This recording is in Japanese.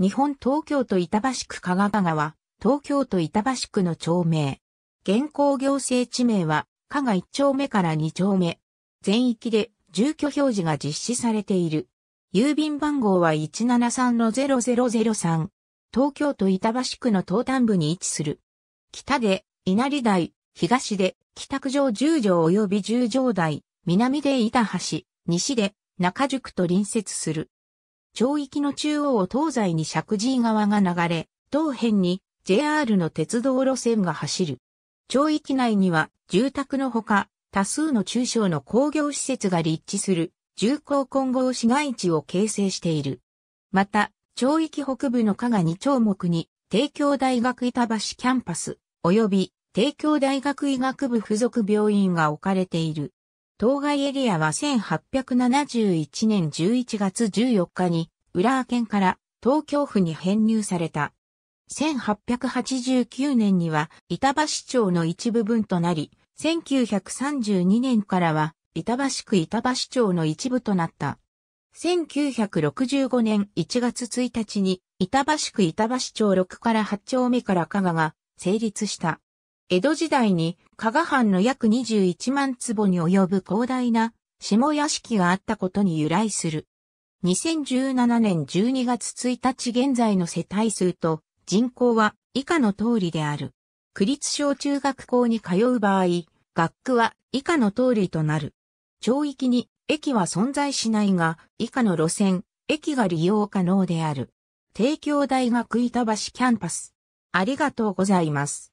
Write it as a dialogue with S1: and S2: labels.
S1: 日
S2: 本東京都板橋区香川川、東京都板橋区の町名。現行行政地名は、加賀1丁目から2丁目。全域で住居表示が実施されている。郵便番号は173-0003。東京都板橋区の東端部に位置する。北で稲荷台、東で北九上十条及び十条台、南で板橋、西で中宿と隣接する。町域の中央を東西に石神井川が流れ、東辺に JR の鉄道路線が走る。町域内には住宅のほか、多数の中小の工業施設が立地する重工混合市街地を形成している。また、町域北部の加賀二丁目に、帝京大学板橋キャンパス、及び帝京大学医学部附属病院が置かれている。当該エリアは1871年11月14日に、浦和県から東京府に編入された。1889年には板橋町の一部分となり、1932年からは板橋区板橋町の一部となった。1965年1月1日に板橋区板橋町6から8丁目から加賀が成立した。江戸時代に加賀藩の約21万坪に及ぶ広大な下屋敷があったことに由来する。2017年12月1日現在の世帯数と人口は以下の通りである。区立小中学校に通う場合、学区は以下の通りとなる。町域に駅は存在しないが、以下の路線、駅が利用可能である。帝京大学板橋キャンパス。ありがとうございます。